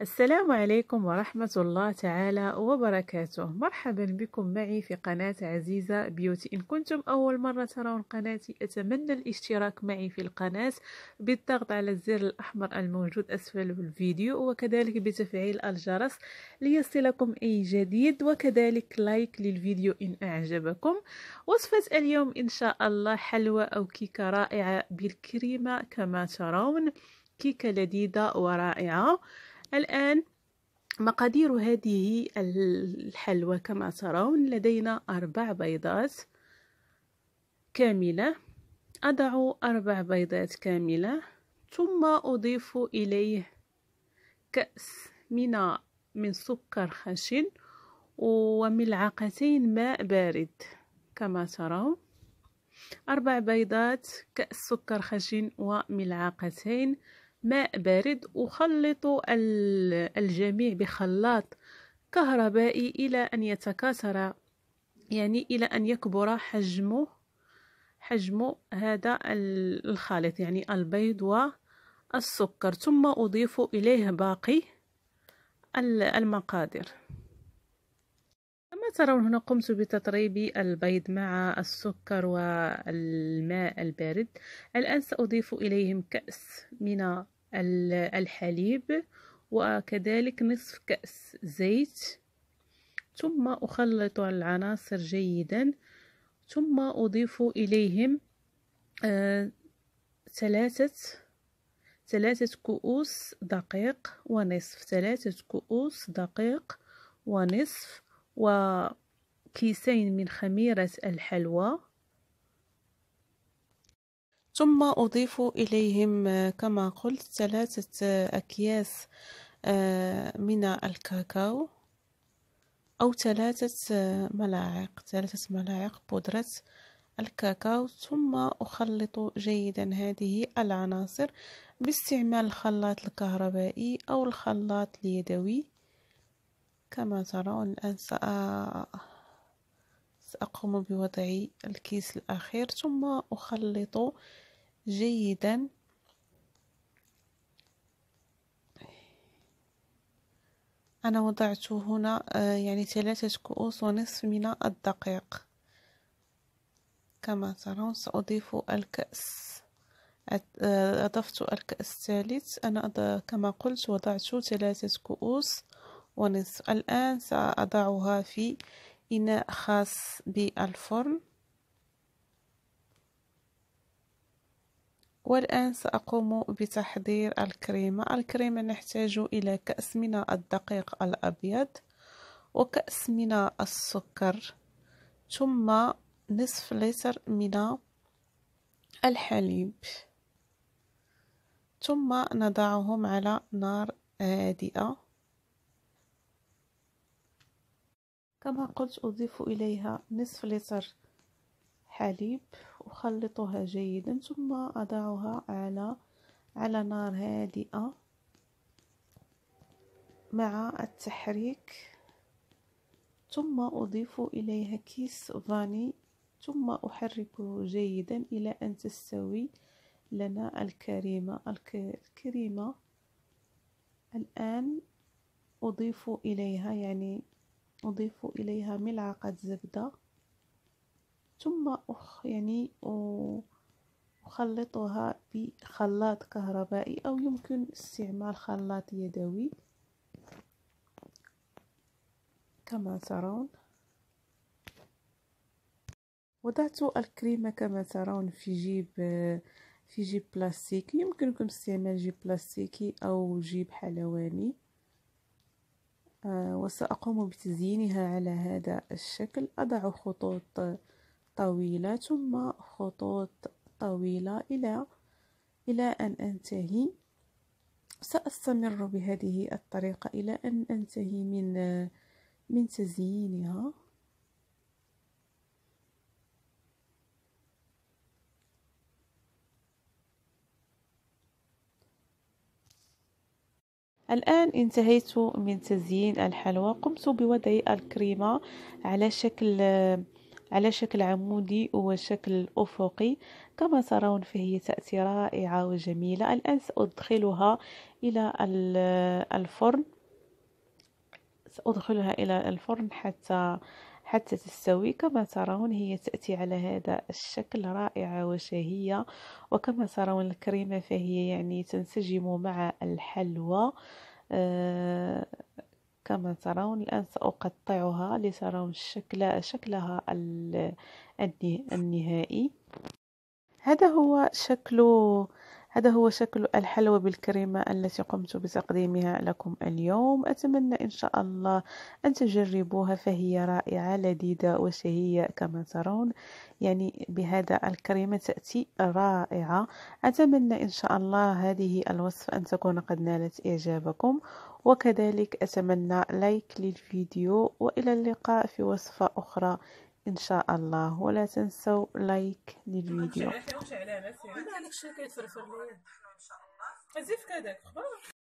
السلام عليكم ورحمة الله تعالى وبركاته مرحبا بكم معي في قناة عزيزة بيوتي إن كنتم أول مرة ترون قناتي أتمنى الاشتراك معي في القناة بالضغط على الزر الأحمر الموجود أسفل الفيديو وكذلك بتفعيل الجرس ليصلكم أي جديد وكذلك لايك للفيديو إن أعجبكم وصفة اليوم إن شاء الله حلوى أو كيكة رائعة بالكريمة كما ترون كيكة لذيذة ورائعة الآن مقادير هذه الحلوى كما ترون لدينا أربع بيضات كاملة أضع أربع بيضات كاملة ثم أضيف إليه كأس من من سكر خشن وملعقتين ماء بارد كما ترون أربع بيضات كأس سكر خشن وملعقتين ماء بارد أخلط الجميع بخلاط كهربائي إلى أن يتكاثر يعني إلى أن يكبر حجمه حجم هذا الخليط يعني البيض والسكر ثم أضيف إليه باقي المقادير كما ترون هنا قمت بتطريب البيض مع السكر والماء البارد الآن سأضيف إليهم كأس من الحليب وكذلك نصف كأس زيت ثم أخلط العناصر جيدا ثم أضيف إليهم آه، ثلاثة ثلاثة كؤوس دقيق ونصف ثلاثة كؤوس دقيق ونصف وكيسين من خميرة الحلوى ثم أضيف إليهم كما قلت ثلاثة أكياس آه، من الكاكاو أو ثلاثة آه، ملاعق ثلاثة ملاعق بودرة الكاكاو ثم أخلط جيدا هذه العناصر باستعمال الخلاط الكهربائي أو الخلاط اليدوي كما ترون الآن سأقوم بوضع الكيس الأخير ثم أخلط جيدا أنا وضعت هنا آه، يعني ثلاثة كؤوس ونصف من الدقيق كما ترون سأضيف الكأس آه، أضفت الكأس الثالث أنا كما قلت وضعت ثلاثة كؤوس ونصف الآن سأضعها في إناء خاص بالفرن والآن سأقوم بتحضير الكريمة الكريمة نحتاج إلى كأس من الدقيق الأبيض وكأس من السكر ثم نصف لتر من الحليب ثم نضعهم على نار هادئة كما قلت أضيف إليها نصف لتر حليب أخلطها جيدا ثم أضعها على على نار هادئة مع التحريك ثم أضيف إليها كيس فاني ثم أحركه جيدا إلى أن تستوي لنا الكريمة الكريمة الآن أضيف إليها يعني أضيف إليها ملعقة زبدة ثم أخ يعني أخلطها بخلاط كهربائي أو يمكن استعمال خلاط يدوي كما ترون وضعت الكريمة كما ترون في جيب في جيب بلاستيكي يمكنكم استعمال جيب بلاستيكي أو جيب حلواني وسأقوم بتزيينها على هذا الشكل أضع خطوط طويلة ثم خطوط طويلة إلى إلى أن أنتهي سأستمر بهذه الطريقة إلى أن أنتهي من من تزيينها الآن انتهيت من تزيين الحلوى قمت بوضع الكريمة على شكل على شكل عمودي وشكل أفقي كما ترون فهي تأتي رائعة وجميلة الآن سأدخلها إلى الفرن سأدخلها إلى الفرن حتى حتى تستوي كما ترون هي تأتي على هذا الشكل رائعة وشهية وكما ترون الكريمة فهي يعني تنسجم مع الحلوى آه كما ترون الآن سأقطعها لترون شكل شكلها النهائي هذا هو شكل هذا هو شكل الحلوى بالكريمة التي قمت بتقديمها لكم اليوم أتمنى إن شاء الله أن تجربوها فهي رائعة لذيذة وشهية كما ترون يعني بهذا الكريمة تأتي رائعة أتمنى إن شاء الله هذه الوصفة أن تكون قد نالت إعجابكم وكذلك أتمنى لايك للفيديو وإلى اللقاء في وصفة أخرى إن شاء الله ولا تنسوا لايك للفيديو